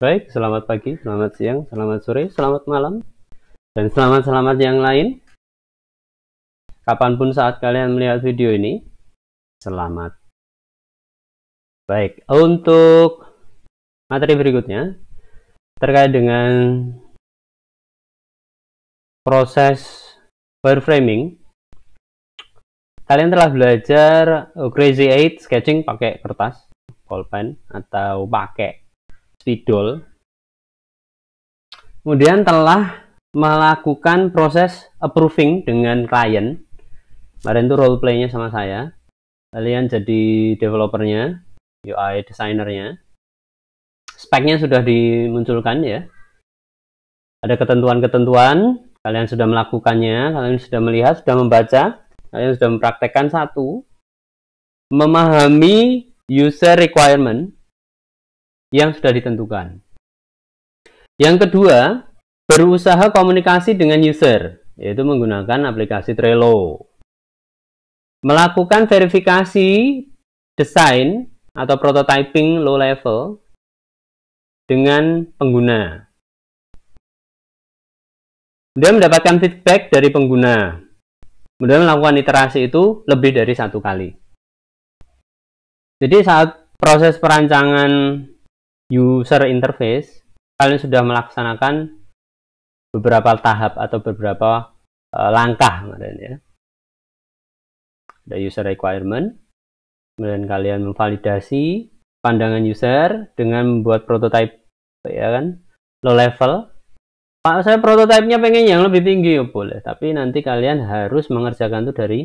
Baik, selamat pagi, selamat siang, selamat sore, selamat malam, dan selamat-selamat yang lain. Kapanpun saat kalian melihat video ini, selamat. Baik, untuk materi berikutnya, terkait dengan proses wireframing, kalian telah belajar Crazy 8 sketching pakai kertas, pulpen atau pakai spidol kemudian telah melakukan proses approving dengan klien kemarin itu role playnya sama saya kalian jadi developernya UI desainernya speknya sudah dimunculkan ya ada ketentuan-ketentuan kalian sudah melakukannya kalian sudah melihat sudah membaca kalian sudah mempraktekkan satu memahami user requirement yang sudah ditentukan. Yang kedua, berusaha komunikasi dengan user, yaitu menggunakan aplikasi Trello. Melakukan verifikasi desain atau prototyping low level dengan pengguna. Kemudian mendapatkan feedback dari pengguna. Kemudian melakukan iterasi itu lebih dari satu kali. Jadi saat proses perancangan user interface, kalian sudah melaksanakan beberapa tahap atau beberapa uh, langkah kemarin ya. Ada user requirement, kemudian kalian memvalidasi pandangan user dengan membuat prototype ya kan, low level. Pak, saya prototipenya pengen yang lebih tinggi ya boleh, tapi nanti kalian harus mengerjakan itu dari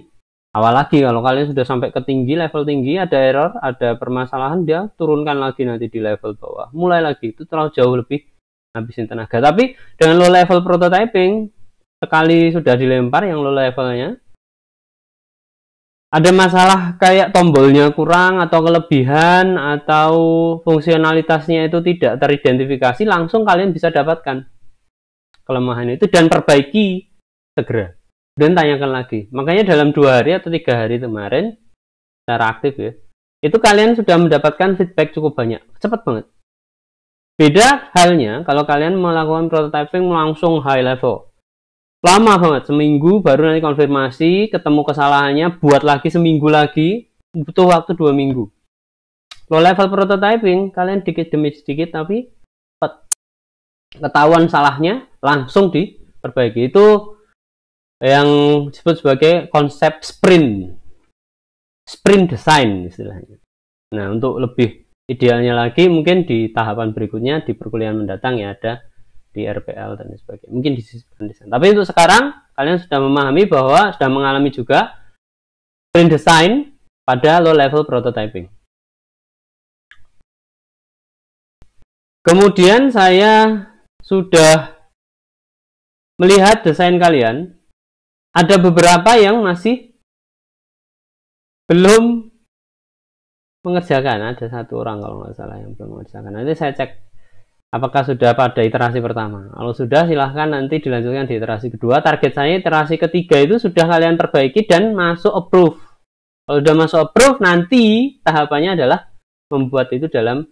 awal lagi kalau kalian sudah sampai ke tinggi level tinggi ada error ada permasalahan dia turunkan lagi nanti di level bawah mulai lagi itu terlalu jauh lebih habisin tenaga tapi dengan low level prototyping sekali sudah dilempar yang low levelnya ada masalah kayak tombolnya kurang atau kelebihan atau fungsionalitasnya itu tidak teridentifikasi langsung kalian bisa dapatkan kelemahan itu dan perbaiki segera dan tanyakan lagi. Makanya dalam dua hari atau tiga hari kemarin secara aktif ya, itu kalian sudah mendapatkan feedback cukup banyak, cepat banget. Beda halnya kalau kalian melakukan prototyping langsung high level. Lama banget, seminggu baru nanti konfirmasi, ketemu kesalahannya, buat lagi seminggu lagi, butuh waktu dua minggu. Low level prototyping, kalian dikit demi sedikit tapi Ketahuan salahnya, langsung diperbaiki. Itu yang disebut sebagai konsep sprint sprint design istilahnya nah untuk lebih idealnya lagi mungkin di tahapan berikutnya di perkuliahan mendatang ya ada di RPL dan sebagainya mungkin di sprint design tapi untuk sekarang kalian sudah memahami bahwa sudah mengalami juga sprint design pada low level prototyping kemudian saya sudah melihat desain kalian ada beberapa yang masih belum mengerjakan ada satu orang kalau nggak salah yang belum mengerjakan nanti saya cek apakah sudah pada iterasi pertama kalau sudah silahkan nanti dilanjutkan di iterasi kedua target saya iterasi ketiga itu sudah kalian perbaiki dan masuk approve kalau sudah masuk approve nanti tahapannya adalah membuat itu dalam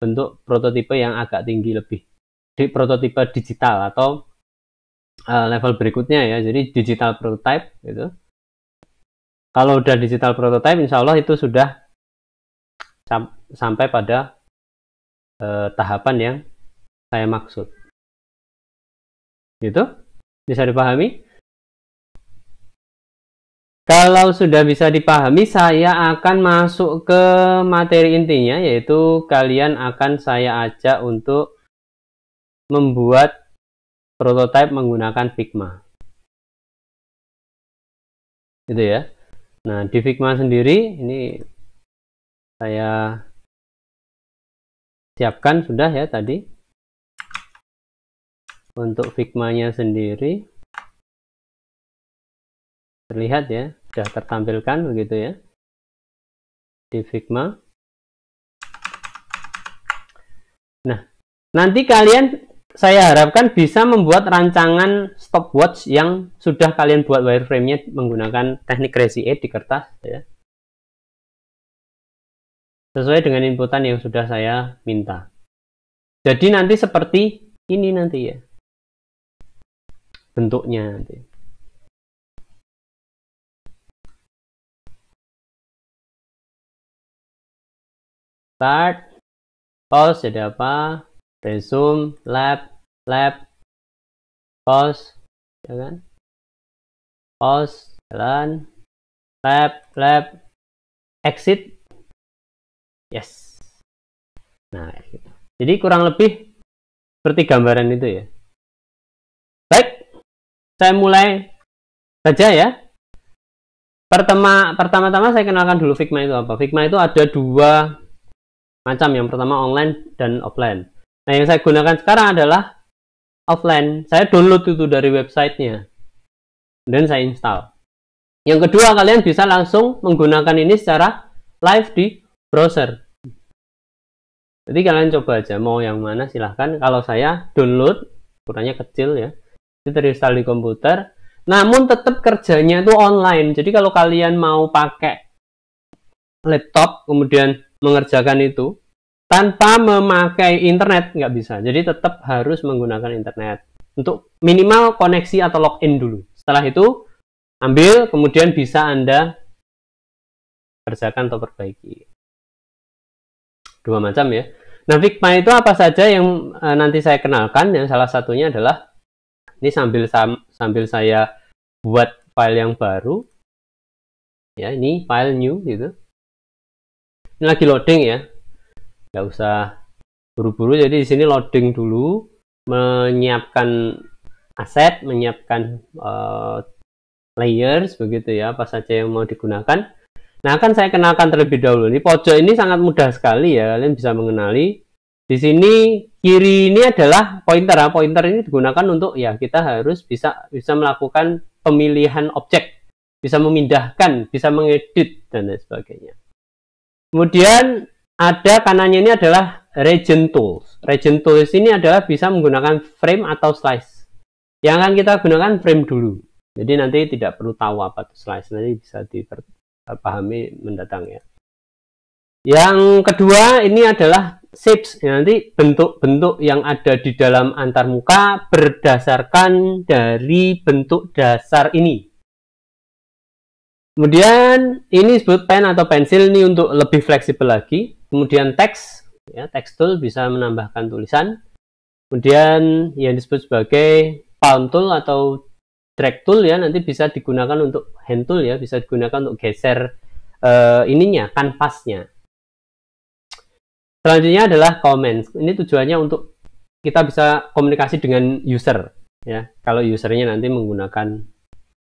bentuk prototipe yang agak tinggi lebih di prototipe digital atau uh, level berikutnya ya jadi digital prototype gitu kalau udah digital prototype insya Allah itu sudah sam sampai pada uh, tahapan yang saya maksud gitu bisa dipahami kalau sudah bisa dipahami, saya akan masuk ke materi intinya, yaitu kalian akan saya ajak untuk membuat prototype menggunakan Figma. Gitu ya. Nah, di Figma sendiri ini saya siapkan sudah ya tadi. Untuk Figma-nya sendiri terlihat ya, sudah tertampilkan begitu ya. Di Figma. Nah, nanti kalian saya harapkan bisa membuat rancangan stopwatch yang sudah kalian buat wireframe-nya menggunakan teknik Crazy eight di kertas ya. Sesuai dengan inputan yang sudah saya minta. Jadi nanti seperti ini nanti ya. Bentuknya nanti. Start. Pause jadi apa? resume lab lab pause ya kan pause jalan lab lab exit yes nah gitu. jadi kurang lebih seperti gambaran itu ya baik saya mulai saja ya pertama pertama-tama saya kenalkan dulu Figma itu apa Figma itu ada dua macam yang pertama online dan offline Nah, yang saya gunakan sekarang adalah offline. Saya download itu dari websitenya. Kemudian saya install. Yang kedua, kalian bisa langsung menggunakan ini secara live di browser. Jadi kalian coba aja mau yang mana silahkan. Kalau saya download, ukurannya kecil ya. Itu terinstall di komputer. Namun tetap kerjanya itu online. Jadi kalau kalian mau pakai laptop kemudian mengerjakan itu, tanpa memakai internet nggak bisa. Jadi tetap harus menggunakan internet untuk minimal koneksi atau login dulu. Setelah itu ambil, kemudian bisa Anda kerjakan atau perbaiki. Dua macam ya. Nah, Figma itu apa saja yang e, nanti saya kenalkan? Yang salah satunya adalah ini sambil sam, sambil saya buat file yang baru. Ya, ini file new gitu. Ini lagi loading ya nggak usah buru-buru jadi di sini loading dulu menyiapkan aset menyiapkan uh, layers begitu ya apa saja yang mau digunakan nah akan saya kenalkan terlebih dahulu ini pojok ini sangat mudah sekali ya kalian bisa mengenali di sini kiri ini adalah pointer ya. pointer ini digunakan untuk ya kita harus bisa bisa melakukan pemilihan objek bisa memindahkan bisa mengedit dan lain sebagainya kemudian ada kanannya ini adalah region tools. Region tools ini adalah bisa menggunakan frame atau slice. Yang akan kita gunakan frame dulu. Jadi nanti tidak perlu tahu apa itu slice, nanti bisa dipahami mendatang ya. Yang kedua ini adalah shapes, ya, nanti bentuk-bentuk yang ada di dalam antarmuka berdasarkan dari bentuk dasar ini. Kemudian ini disebut pen atau pensil ini untuk lebih fleksibel lagi. Kemudian teks, ya, text tool bisa menambahkan tulisan. Kemudian yang disebut sebagai palm tool atau drag tool ya nanti bisa digunakan untuk hand tool ya, bisa digunakan untuk geser uh, ininya, kanvasnya. Selanjutnya adalah comments. Ini tujuannya untuk kita bisa komunikasi dengan user ya. Kalau usernya nanti menggunakan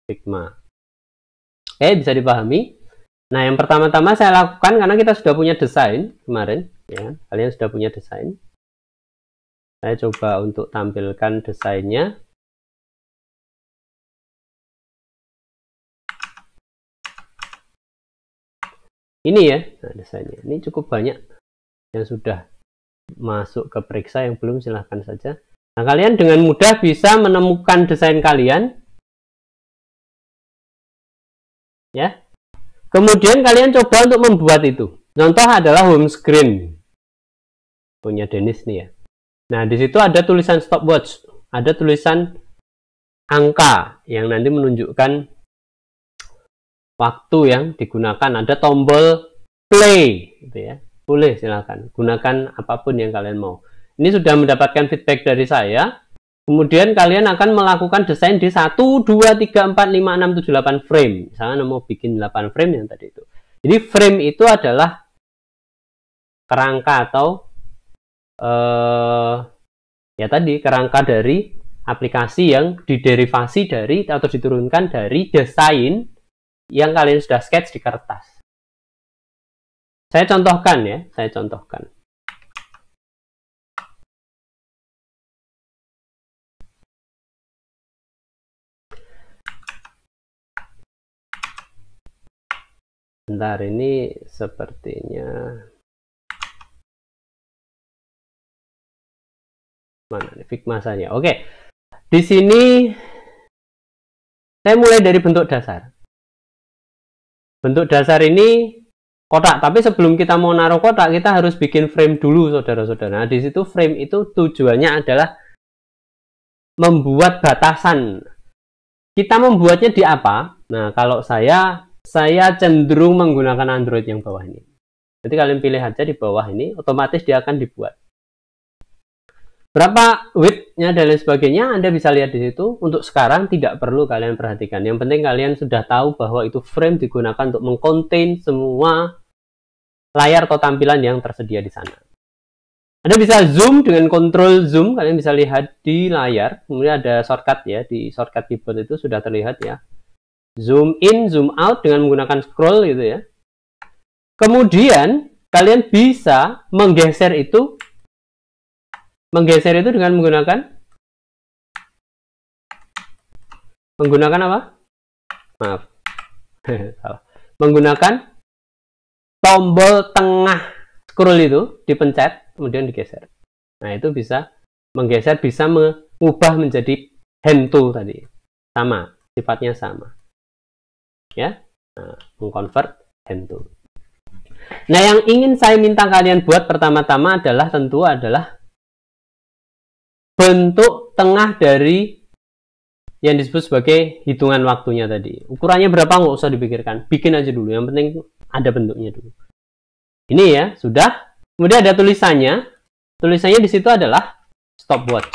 Figma. eh, bisa dipahami. Nah, yang pertama-tama saya lakukan karena kita sudah punya desain kemarin, ya. Kalian sudah punya desain. Saya coba untuk tampilkan desainnya. Ini ya, nah desainnya. Ini cukup banyak yang sudah masuk ke periksa, yang belum silahkan saja. Nah, kalian dengan mudah bisa menemukan desain kalian. Ya, Kemudian kalian coba untuk membuat itu. Contoh adalah home screen. Punya Dennis nih ya. Nah, di situ ada tulisan stopwatch. Ada tulisan angka yang nanti menunjukkan waktu yang digunakan. Ada tombol play gitu ya. Boleh silakan gunakan apapun yang kalian mau. Ini sudah mendapatkan feedback dari saya Kemudian kalian akan melakukan desain di 1, 2, 3, 4, 5, 6, 7, 8 frame. Misalnya mau bikin 8 frame yang tadi itu. Jadi frame itu adalah kerangka atau eh, ya tadi kerangka dari aplikasi yang diderivasi dari atau diturunkan dari desain yang kalian sudah sketch di kertas. Saya contohkan ya, saya contohkan. Bentar, ini sepertinya mana nih fig masanya. Oke. Di sini saya mulai dari bentuk dasar. Bentuk dasar ini kotak, tapi sebelum kita mau naruh kotak, kita harus bikin frame dulu, saudara-saudara. Nah, di situ frame itu tujuannya adalah membuat batasan. Kita membuatnya di apa? Nah, kalau saya saya cenderung menggunakan Android yang bawah ini. Jadi kalian pilih aja di bawah ini, otomatis dia akan dibuat. Berapa width-nya dan lain sebagainya, Anda bisa lihat di situ. Untuk sekarang tidak perlu kalian perhatikan. Yang penting kalian sudah tahu bahwa itu frame digunakan untuk mengcontain semua layar atau tampilan yang tersedia di sana. Anda bisa zoom dengan kontrol zoom, kalian bisa lihat di layar. Kemudian ada shortcut ya, di shortcut keyboard itu sudah terlihat ya zoom in, zoom out dengan menggunakan scroll gitu ya. Kemudian kalian bisa menggeser itu menggeser itu dengan menggunakan menggunakan apa? Maaf. salah. menggunakan tombol tengah scroll itu dipencet kemudian digeser. Nah, itu bisa menggeser bisa mengubah menjadi hand tool tadi. Sama, sifatnya sama ya nah, mengkonvert hand nah yang ingin saya minta kalian buat pertama-tama adalah tentu adalah bentuk tengah dari yang disebut sebagai hitungan waktunya tadi ukurannya berapa nggak usah dipikirkan bikin aja dulu yang penting ada bentuknya dulu ini ya sudah kemudian ada tulisannya tulisannya di situ adalah stopwatch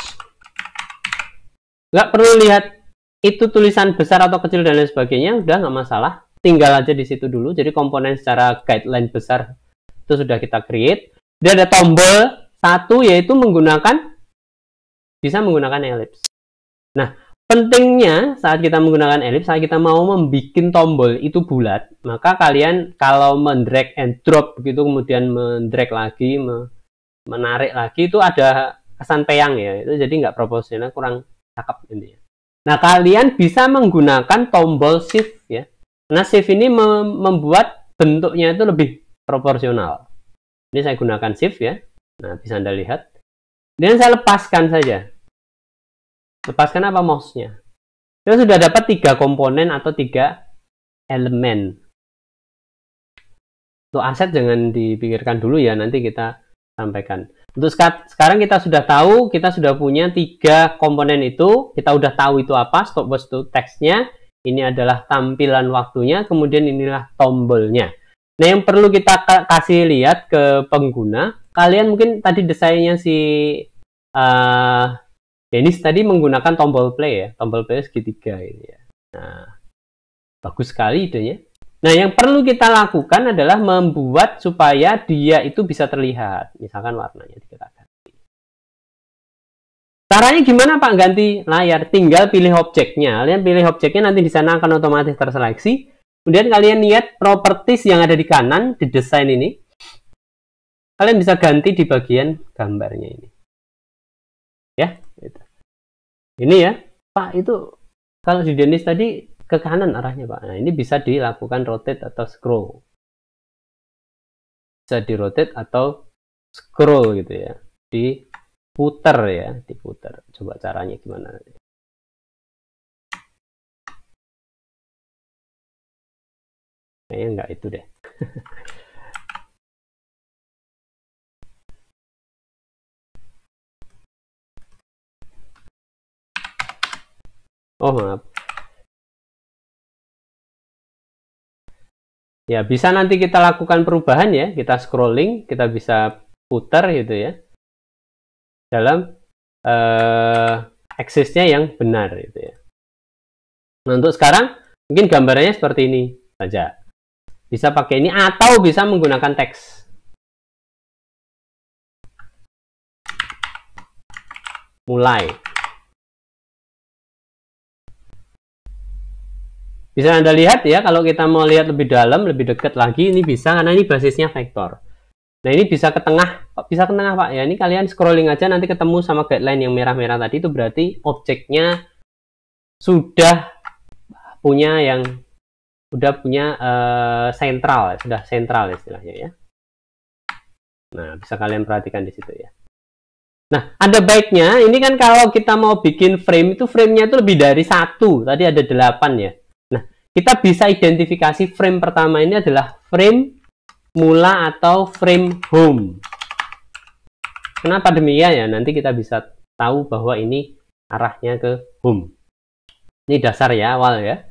nggak perlu lihat itu tulisan besar atau kecil dan lain sebagainya udah nggak masalah tinggal aja di situ dulu jadi komponen secara guideline besar itu sudah kita create dia ada tombol satu yaitu menggunakan bisa menggunakan ellipse nah Pentingnya saat kita menggunakan ellipse, saat kita mau membuat tombol itu bulat, maka kalian kalau mendrag and drop begitu kemudian mendrag lagi, menarik lagi itu ada kesan peyang ya, itu jadi nggak proporsional, kurang cakep ini ya Nah, kalian bisa menggunakan tombol shift ya. Nah, shift ini mem membuat bentuknya itu lebih proporsional. Ini saya gunakan shift ya. Nah, bisa Anda lihat. Dan saya lepaskan saja. Lepaskan apa mouse-nya. Kita sudah dapat tiga komponen atau tiga elemen. Untuk aset jangan dipikirkan dulu ya, nanti kita sampaikan. Untuk sekarang kita sudah tahu, kita sudah punya tiga komponen itu. Kita sudah tahu itu apa, stop loss to text-nya. Ini adalah tampilan waktunya, kemudian inilah tombolnya. Nah, yang perlu kita kasih lihat ke pengguna, kalian mungkin tadi desainnya si uh, Dennis tadi menggunakan tombol play ya, tombol play segitiga ini ya. Nah, bagus sekali idenya. Nah, yang perlu kita lakukan adalah membuat supaya dia itu bisa terlihat. Misalkan warnanya kita ganti. Caranya gimana Pak ganti layar? Tinggal pilih objeknya. Kalian pilih objeknya nanti di sana akan otomatis terseleksi. Kemudian kalian lihat properties yang ada di kanan di desain ini. Kalian bisa ganti di bagian gambarnya ini. Ya, itu. Ini ya, Pak itu kalau di Dennis tadi ke kanan arahnya Pak. Nah, ini bisa dilakukan rotate atau scroll. Bisa di rotate atau scroll gitu ya. Diputer ya, diputer. Coba caranya gimana? Kayaknya nggak itu deh. oh maaf, Ya, bisa nanti kita lakukan perubahan ya. Kita scrolling, kita bisa putar gitu ya. Dalam eksisnya eh, uh, yang benar gitu ya. Nah, untuk sekarang mungkin gambarnya seperti ini saja. Bisa pakai ini atau bisa menggunakan teks. Mulai. Bisa Anda lihat ya, kalau kita mau lihat lebih dalam, lebih dekat lagi, ini bisa karena ini basisnya vektor. Nah ini bisa ke tengah, bisa ke tengah Pak. Ya ini kalian scrolling aja nanti ketemu sama guideline yang merah-merah tadi itu berarti objeknya sudah punya yang sudah punya uh, sentral, sudah sentral istilahnya ya. Nah bisa kalian perhatikan di situ ya. Nah, ada baiknya, ini kan kalau kita mau bikin frame itu framenya itu lebih dari satu. Tadi ada delapan ya. Kita bisa identifikasi frame pertama ini adalah frame mula atau frame home. Kenapa demikian ya, ya? Nanti kita bisa tahu bahwa ini arahnya ke home. Ini dasar ya awal ya.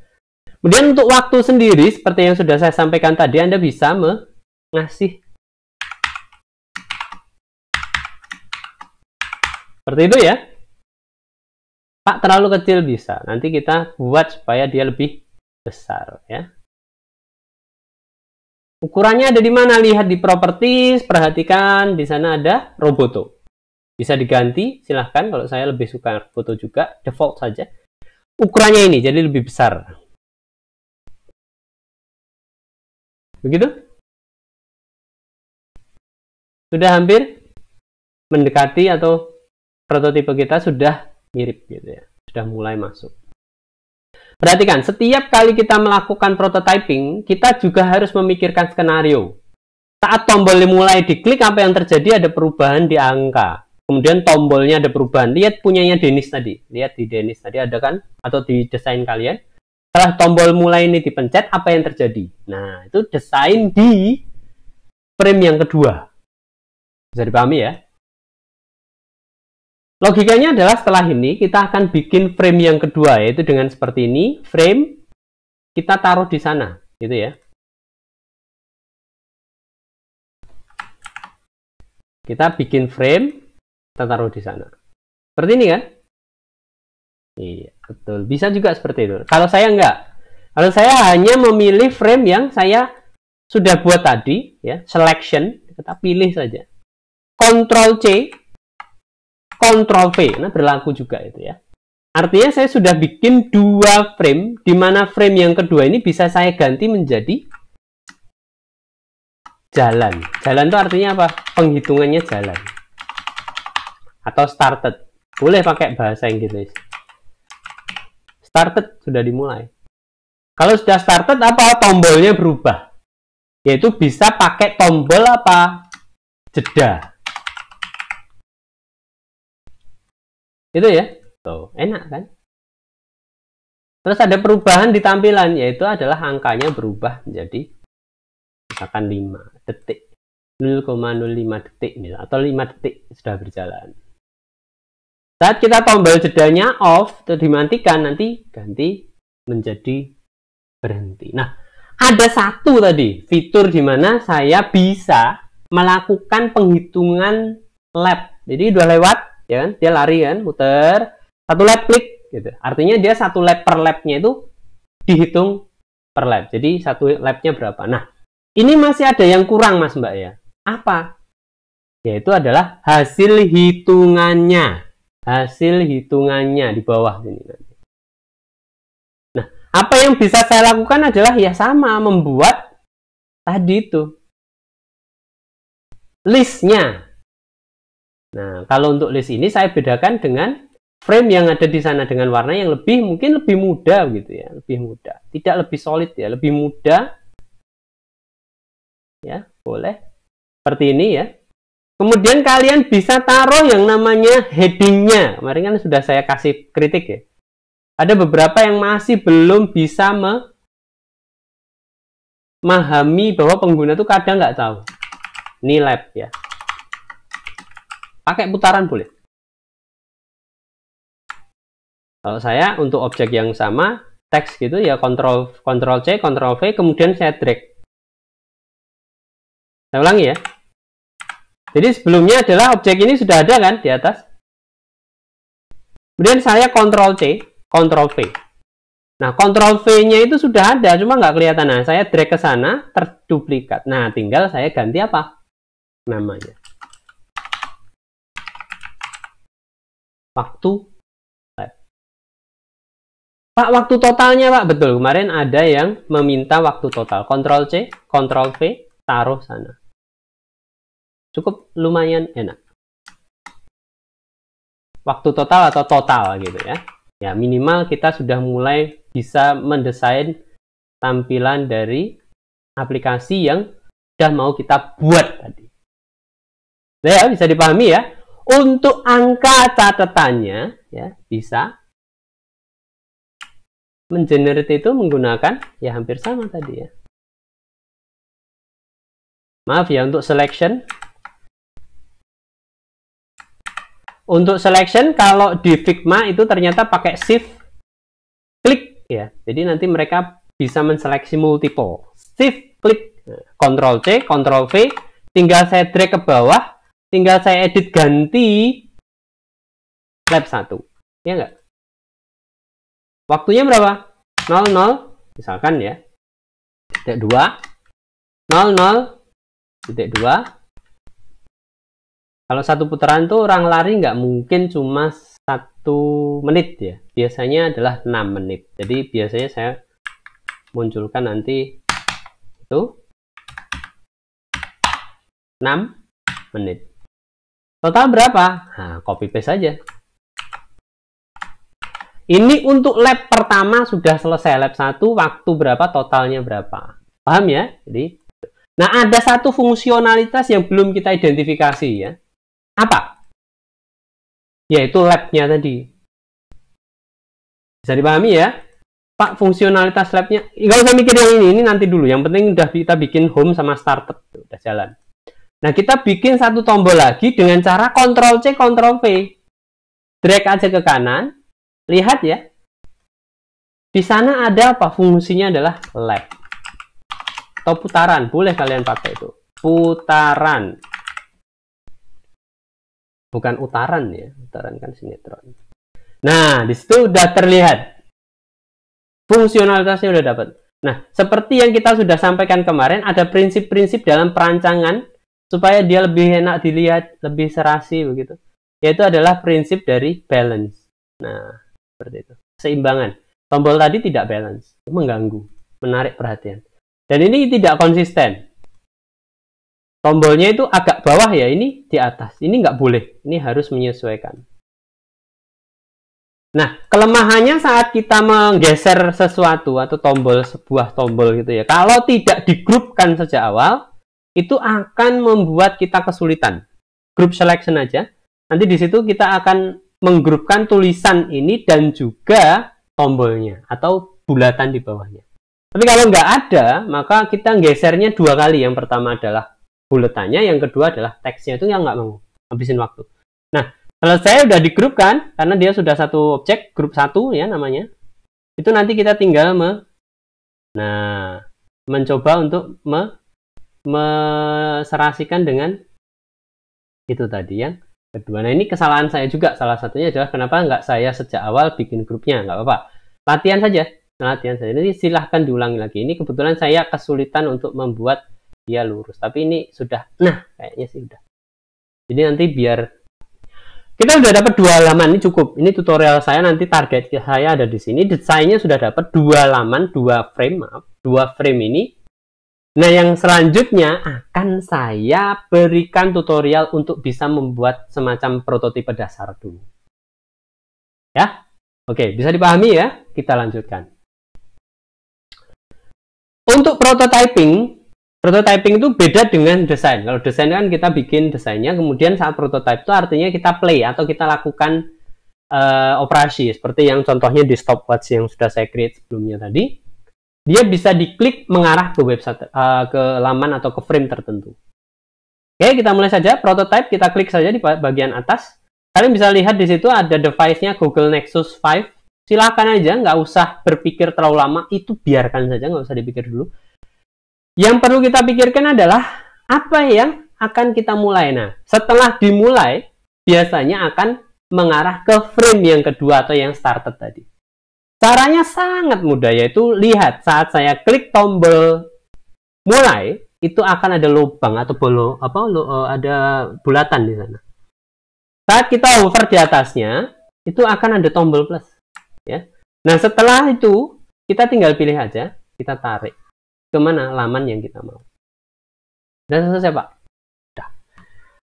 Kemudian untuk waktu sendiri, seperti yang sudah saya sampaikan tadi, Anda bisa mengasih. Seperti itu ya. Pak terlalu kecil bisa. Nanti kita buat supaya dia lebih besar ya. Ukurannya ada di mana? Lihat di properties, perhatikan di sana ada Roboto. Bisa diganti, silahkan. Kalau saya lebih suka foto juga, default saja. Ukurannya ini, jadi lebih besar. Begitu? Sudah hampir mendekati atau prototipe kita sudah mirip gitu ya. Sudah mulai masuk. Perhatikan, setiap kali kita melakukan prototyping, kita juga harus memikirkan skenario. Saat tombol mulai diklik, apa yang terjadi? Ada perubahan di angka. Kemudian tombolnya ada perubahan. Lihat punyanya Dennis tadi. Lihat di Dennis tadi ada kan? Atau di desain kalian. Setelah tombol mulai ini dipencet, apa yang terjadi? Nah, itu desain di frame yang kedua. Bisa dipahami ya? Logikanya adalah setelah ini kita akan bikin frame yang kedua yaitu dengan seperti ini, frame kita taruh di sana, gitu ya. Kita bikin frame, kita taruh di sana. Seperti ini kan? Iya, betul. Bisa juga seperti itu. Kalau saya enggak. Kalau saya hanya memilih frame yang saya sudah buat tadi, ya, selection, kita pilih saja. control C, Ctrl V. Nah, berlaku juga itu ya. Artinya saya sudah bikin dua frame, di mana frame yang kedua ini bisa saya ganti menjadi jalan. Jalan itu artinya apa? Penghitungannya jalan. Atau started. Boleh pakai bahasa Inggris. Started, sudah dimulai. Kalau sudah started, apa tombolnya berubah? Yaitu bisa pakai tombol apa? Jeda. gitu ya tuh enak kan terus ada perubahan di tampilan yaitu adalah angkanya berubah menjadi misalkan 5 detik 0,05 detik atau 5 detik sudah berjalan saat kita tombol jedanya off atau dimatikan nanti ganti menjadi berhenti nah ada satu tadi fitur di mana saya bisa melakukan penghitungan lap jadi sudah lewat ya kan? Dia lari kan, muter satu lap klik gitu. Artinya dia satu lap per lapnya itu dihitung per lap. Jadi satu lapnya berapa. Nah, ini masih ada yang kurang Mas Mbak ya. Apa? Yaitu adalah hasil hitungannya. Hasil hitungannya di bawah sini Nah, apa yang bisa saya lakukan adalah ya sama membuat tadi itu listnya Nah, kalau untuk list ini saya bedakan dengan frame yang ada di sana dengan warna yang lebih mungkin lebih muda gitu ya, lebih muda. Tidak lebih solid ya, lebih muda. Ya, boleh. Seperti ini ya. Kemudian kalian bisa taruh yang namanya headingnya. Kemarin kan sudah saya kasih kritik ya. Ada beberapa yang masih belum bisa memahami bahwa pengguna itu kadang nggak tahu. Ini lab ya. Pakai putaran boleh. Kalau saya untuk objek yang sama, teks gitu ya kontrol kontrol C, kontrol V, kemudian saya drag. Saya ulangi ya. Jadi sebelumnya adalah objek ini sudah ada kan di atas. Kemudian saya kontrol C, kontrol V. Nah, kontrol V-nya itu sudah ada, cuma nggak kelihatan. Nah, saya drag ke sana, terduplikat. Nah, tinggal saya ganti apa? Namanya. waktu Pak, waktu totalnya Pak, betul. Kemarin ada yang meminta waktu total. Ctrl C, Ctrl V, taruh sana. Cukup lumayan enak. Waktu total atau total gitu ya. Ya, minimal kita sudah mulai bisa mendesain tampilan dari aplikasi yang sudah mau kita buat tadi. Nah, ya, bisa dipahami ya. Untuk angka catatannya, ya bisa mengenerate itu menggunakan ya hampir sama tadi ya. Maaf ya untuk selection. Untuk selection kalau di Figma itu ternyata pakai shift klik ya. Jadi nanti mereka bisa menseleksi multiple. Shift klik, nah, Ctrl C, Ctrl V, tinggal saya drag ke bawah tinggal saya edit ganti lab 1 ya enggak waktunya berapa 00 misalkan ya titik 2 00 titik 2 kalau satu putaran tuh orang lari nggak mungkin cuma satu menit ya biasanya adalah 6 menit jadi biasanya saya munculkan nanti itu 6 menit Total berapa? Nah, copy paste saja. Ini untuk lab pertama sudah selesai. Lab satu. waktu berapa, totalnya berapa. Paham ya? Jadi, nah ada satu fungsionalitas yang belum kita identifikasi ya. Apa? Yaitu labnya tadi. Bisa dipahami ya? Pak, fungsionalitas labnya. Nggak usah mikir yang ini, ini nanti dulu. Yang penting udah kita bikin home sama startup. Udah jalan. Nah, kita bikin satu tombol lagi dengan cara Ctrl C, Ctrl V. Drag aja ke kanan. Lihat ya. Di sana ada apa? Fungsinya adalah left. Atau putaran. Boleh kalian pakai itu. Putaran. Bukan utaran ya. Utaran kan sinetron. Nah, di situ udah terlihat. Fungsionalitasnya udah dapat. Nah, seperti yang kita sudah sampaikan kemarin, ada prinsip-prinsip dalam perancangan supaya dia lebih enak dilihat, lebih serasi begitu. Yaitu adalah prinsip dari balance. Nah, seperti itu. Seimbangan. Tombol tadi tidak balance, mengganggu, menarik perhatian. Dan ini tidak konsisten. Tombolnya itu agak bawah ya, ini di atas. Ini nggak boleh, ini harus menyesuaikan. Nah, kelemahannya saat kita menggeser sesuatu atau tombol sebuah tombol gitu ya. Kalau tidak digrupkan sejak awal, itu akan membuat kita kesulitan. Group selection aja. Nanti di situ kita akan menggrupkan tulisan ini dan juga tombolnya atau bulatan di bawahnya. Tapi kalau nggak ada, maka kita gesernya dua kali. Yang pertama adalah bulatannya, yang kedua adalah teksnya itu yang nggak mau habisin waktu. Nah, kalau saya udah digrupkan karena dia sudah satu objek grup satu ya namanya. Itu nanti kita tinggal me, nah mencoba untuk me menserasikan dengan itu tadi yang kedua. Nah ini kesalahan saya juga salah satunya adalah kenapa nggak saya sejak awal bikin grupnya nggak apa-apa latihan saja nah, latihan saja. Jadi silahkan diulangi lagi. Ini kebetulan saya kesulitan untuk membuat dia lurus. Tapi ini sudah nah kayaknya sih sudah. Jadi nanti biar kita sudah dapat dua halaman ini cukup. Ini tutorial saya nanti target saya ada di sini. Desainnya sudah dapat dua halaman, dua frame maaf, dua frame ini Nah, yang selanjutnya akan saya berikan tutorial untuk bisa membuat semacam prototipe dasar dulu. Ya, oke, bisa dipahami ya? Kita lanjutkan. Untuk prototyping, prototyping itu beda dengan desain. Kalau desain kan kita bikin desainnya, kemudian saat prototype itu artinya kita play atau kita lakukan uh, operasi seperti yang contohnya di stopwatch yang sudah saya create sebelumnya tadi dia bisa diklik mengarah ke website uh, ke laman atau ke frame tertentu. Oke, kita mulai saja prototype kita klik saja di bagian atas. Kalian bisa lihat di situ ada device-nya Google Nexus 5. Silahkan aja, nggak usah berpikir terlalu lama, itu biarkan saja, nggak usah dipikir dulu. Yang perlu kita pikirkan adalah apa yang akan kita mulai. Nah, setelah dimulai, biasanya akan mengarah ke frame yang kedua atau yang started tadi. Caranya sangat mudah yaitu lihat saat saya klik tombol mulai itu akan ada lubang atau bolo apa lo, eh, ada bulatan di sana. Saat kita hover di atasnya itu akan ada tombol plus ya. Nah setelah itu kita tinggal pilih aja kita tarik ke mana laman yang kita mau. Dan selesai pak. Udah.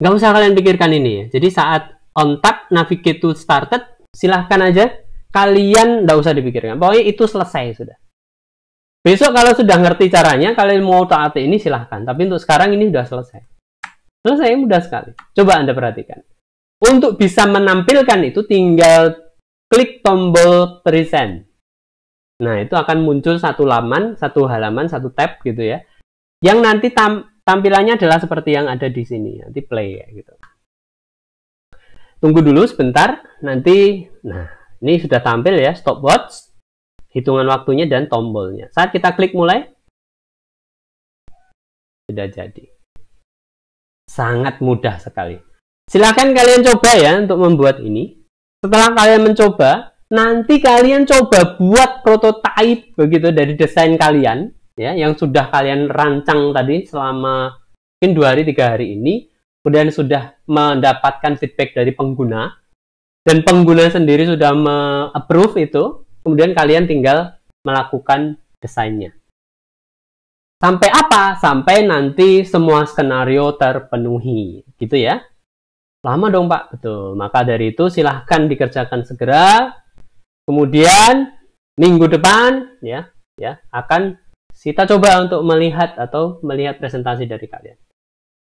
Nggak usah kalian pikirkan ini ya. Jadi saat on tap navigate to started silahkan aja kalian tidak usah dipikirkan. Pokoknya itu selesai sudah. Besok kalau sudah ngerti caranya, kalian mau taati ini silahkan. Tapi untuk sekarang ini sudah selesai. Selesai mudah sekali. Coba Anda perhatikan. Untuk bisa menampilkan itu tinggal klik tombol present. Nah, itu akan muncul satu laman, satu halaman, satu tab gitu ya. Yang nanti tam tampilannya adalah seperti yang ada di sini. Nanti play ya gitu. Tunggu dulu sebentar, nanti nah ini sudah tampil ya stopwatch, hitungan waktunya dan tombolnya. Saat kita klik mulai, sudah jadi. Sangat mudah sekali. Silahkan kalian coba ya untuk membuat ini. Setelah kalian mencoba, nanti kalian coba buat prototipe begitu dari desain kalian ya yang sudah kalian rancang tadi selama mungkin dua hari tiga hari ini kemudian sudah mendapatkan feedback dari pengguna dan pengguna sendiri sudah approve itu, kemudian kalian tinggal melakukan desainnya. Sampai apa? Sampai nanti semua skenario terpenuhi, gitu ya. Lama dong Pak, betul. Maka dari itu silahkan dikerjakan segera. Kemudian minggu depan ya, ya akan kita coba untuk melihat atau melihat presentasi dari kalian.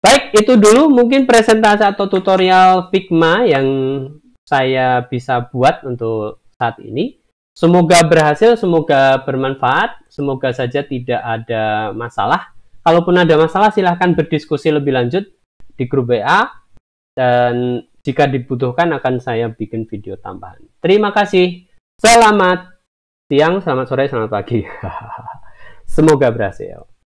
Baik, itu dulu mungkin presentasi atau tutorial Figma yang saya bisa buat untuk saat ini. Semoga berhasil, semoga bermanfaat, semoga saja tidak ada masalah. Kalaupun ada masalah, silahkan berdiskusi lebih lanjut di grup WA. Dan jika dibutuhkan, akan saya bikin video tambahan. Terima kasih. Selamat siang, selamat sore, selamat pagi. semoga berhasil.